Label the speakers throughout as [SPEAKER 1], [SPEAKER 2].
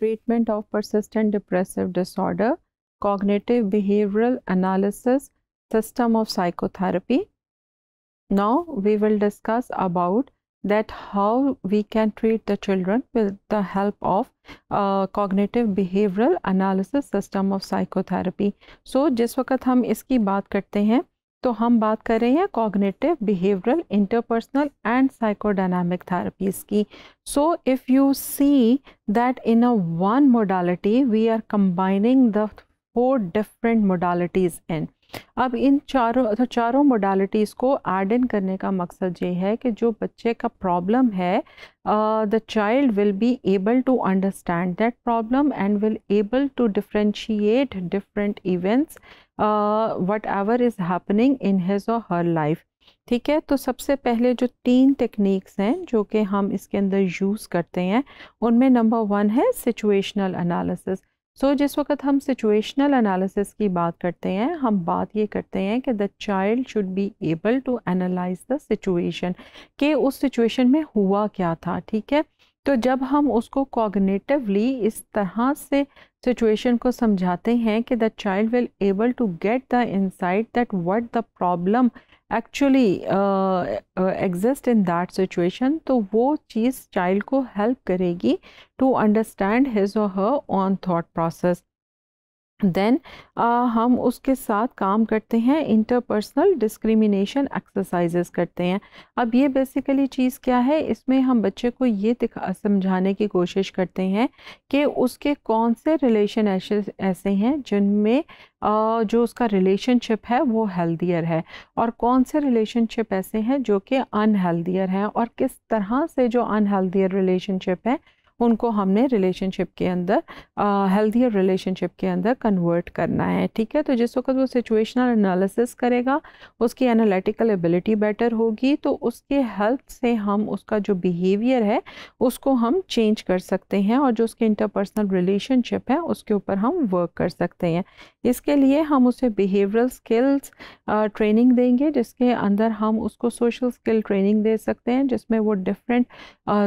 [SPEAKER 1] treatment of persistent depressive disorder, cognitive behavioral analysis, system of psychotherapy. Now we will discuss about that how we can treat the children with the help of uh, cognitive behavioral analysis system of psychotherapy. So जिस वक्त हम इसकी बात करते तो हम बात कर रहे हैं cognitive behavioural interpersonal and psychodynamic therapies की so if you see that in a one modality we are combining the four different modalities in अब इन चारों अच्छा चारों मोडालिटीज़ को एड इन करने का मकसद ये है कि जो बच्चे का प्रॉब्लम है the child will be able to understand that problem and will able to differentiate different events whatever is happening in his और हर लाइफ ठीक है तो सबसे पहले जो तीन टेक्निक्स हैं जो कि हम इसके अंदर यूज़ करते हैं उनमें नंबर वन है सिचुएशनल अनालिसिस सो so, जिस वक्त हम सिचुएशनल एनालिसिस की बात करते हैं हम बात ये करते हैं कि the child should be able to analyse the situation कि उस सिचुएशन में हुआ क्या था ठीक है तो जब हम उसको कॉग्नेटिवली इस तरह से सिचुएशन को समझाते हैं कि the child will able to get the insight that what the problem actually exist in that situation तो वो चीज़ चाइल्ड को हेल्प करेगी टू अंडरस्टैंड हिज और her own thought process then uh, हम उसके साथ काम करते हैं इंटरपर्सनल डिस्क्रिमिनेशन एक्सरसाइजेस करते हैं अब ये बेसिकली चीज़ क्या है इसमें हम बच्चे को ये दिखा समझाने की कोशिश करते हैं कि उसके कौन से रिलेशन ऐसे ऐसे हैं जिनमें uh, जो उसका रिलेशनशिप है वो हेल्दियर है और कौन से रिलेशनशिप ऐसे हैं जो कि अनहेल्दियर हैं और किस तरह से जो अनहेल्दियर रिलेशनशिप है उनको हमने रिलेशनशिप के अंदर हेल्थियर रिलेशनशिप के अंदर कन्वर्ट करना है ठीक है तो जिस वक्त वो सिचुएशनल एनालिसिस करेगा उसकी एनालिटिकल एबिलिटी बेटर होगी तो उसके हेल्प से हम उसका जो बिहेवियर है उसको हम चेंज कर सकते हैं और जो उसके इंटरपर्सनल रिलेशनशिप है उसके ऊपर हम वर्क कर सकते हैं इसके लिए हम उसे बिहेवियरल स्किल्स ट्रेनिंग देंगे जिसके अंदर हम उसको सोशल स्किल ट्रेनिंग दे सकते हैं जिसमें वो डिफरेंट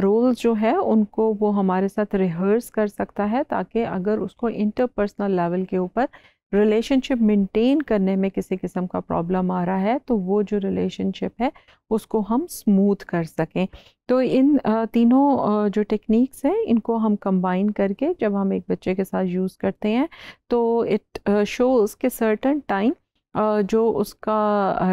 [SPEAKER 1] रोल्स जो है उनको वो हमारे साथ रिहर्स कर सकता है ताकि अगर उसको इंटरपर्सनल लेवल के ऊपर रिलेशनशिप मेंटेन करने में किसी किस्म का प्रॉब्लम आ रहा है तो वो जो रिलेशनशिप है उसको हम स्मूथ कर सकें तो इन तीनों जो टेक्निक्स हैं इनको हम कंबाइन करके जब हम एक बच्चे के साथ यूज़ करते हैं तो इट शोज़ के सर्टन टाइम जो उसका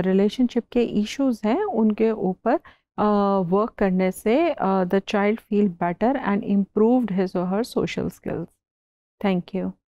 [SPEAKER 1] रिलेशनशिप के इश्यूज हैं उनके ऊपर वर्क करने से the child feel better and improved his और her social skills thank you